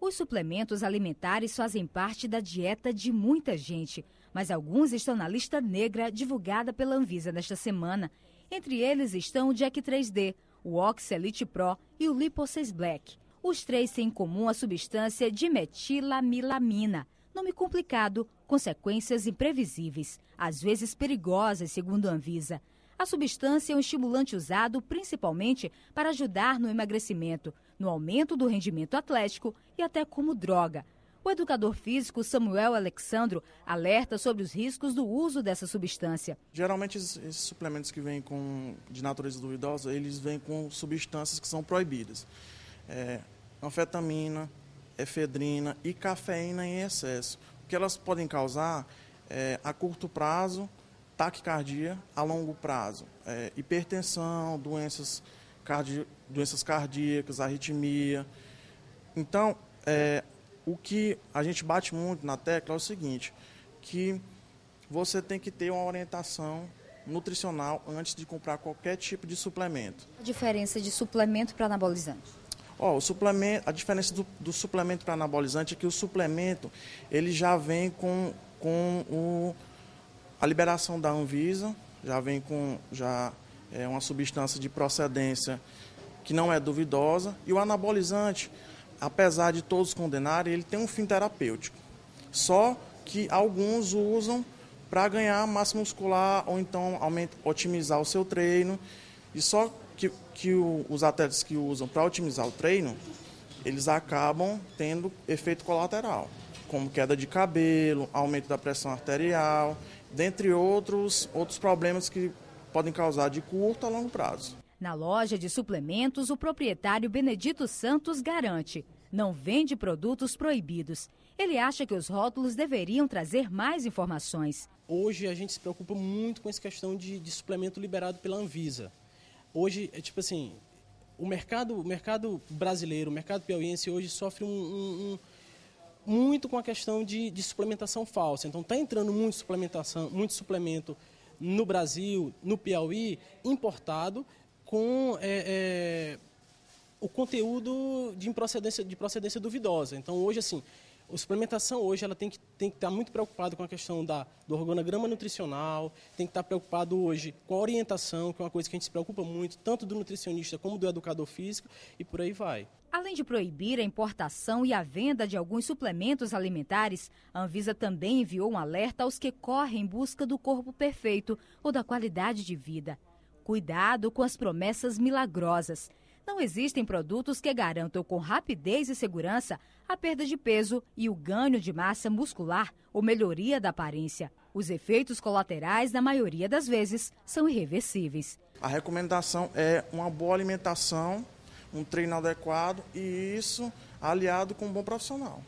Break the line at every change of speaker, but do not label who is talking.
Os suplementos alimentares fazem parte da dieta de muita gente, mas alguns estão na lista negra divulgada pela Anvisa nesta semana. Entre eles estão o Jack 3D, o Oxelite Pro e o Lipo6 Black. Os três têm em comum a substância dimetilamilamina, nome complicado, consequências imprevisíveis, às vezes perigosas, segundo a Anvisa. A substância é um estimulante usado principalmente para ajudar no emagrecimento no aumento do rendimento atlético e até como droga. O educador físico Samuel Alexandro alerta sobre os riscos do uso dessa substância.
Geralmente esses suplementos que vêm com de natureza duvidosa, eles vêm com substâncias que são proibidas. É, anfetamina, efedrina e cafeína em excesso. O que elas podem causar é, a curto prazo, taquicardia, a longo prazo, é, hipertensão, doenças cardi doenças cardíacas, arritmia. Então, é, o que a gente bate muito na tecla é o seguinte, que você tem que ter uma orientação nutricional antes de comprar qualquer tipo de suplemento.
A diferença de suplemento para anabolizante?
Oh, o suplemento, a diferença do, do suplemento para anabolizante é que o suplemento ele já vem com, com o, a liberação da Anvisa, já vem com já é uma substância de procedência que não é duvidosa, e o anabolizante, apesar de todos condenarem, ele tem um fim terapêutico. Só que alguns usam para ganhar massa muscular ou então aumenta, otimizar o seu treino. E só que, que o, os atletas que usam para otimizar o treino, eles acabam tendo efeito colateral, como queda de cabelo, aumento da pressão arterial, dentre outros, outros problemas que podem causar de curto a longo prazo.
Na loja de suplementos, o proprietário Benedito Santos garante: não vende produtos proibidos. Ele acha que os rótulos deveriam trazer mais informações. Hoje a gente se preocupa muito com essa questão de, de suplemento liberado pela Anvisa. Hoje,
é tipo assim, o mercado, o mercado brasileiro, o mercado piauiense hoje sofre um, um, um muito com a questão de, de suplementação falsa. Então está entrando muito suplementação, muito suplemento no Brasil, no Piauí, importado com é, é, o conteúdo de procedência, de procedência duvidosa. Então, hoje, assim, a suplementação hoje ela tem que tem que estar muito preocupado com a questão da do organograma nutricional, tem que estar preocupado hoje com a orientação, que é uma coisa que a gente se preocupa muito, tanto do nutricionista como do educador físico e por aí vai.
Além de proibir a importação e a venda de alguns suplementos alimentares, a Anvisa também enviou um alerta aos que correm em busca do corpo perfeito ou da qualidade de vida. Cuidado com as promessas milagrosas não existem produtos que garantam com rapidez e segurança a perda de peso e o ganho de massa muscular ou melhoria da aparência. Os efeitos colaterais, na maioria das vezes, são irreversíveis.
A recomendação é uma boa alimentação, um treino adequado e isso aliado com um bom profissional.